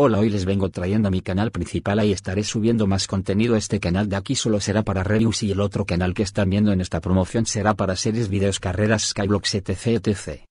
Hola hoy les vengo trayendo a mi canal principal ahí estaré subiendo más contenido este canal de aquí solo será para reviews y el otro canal que están viendo en esta promoción será para series videos carreras skyblocks etc etc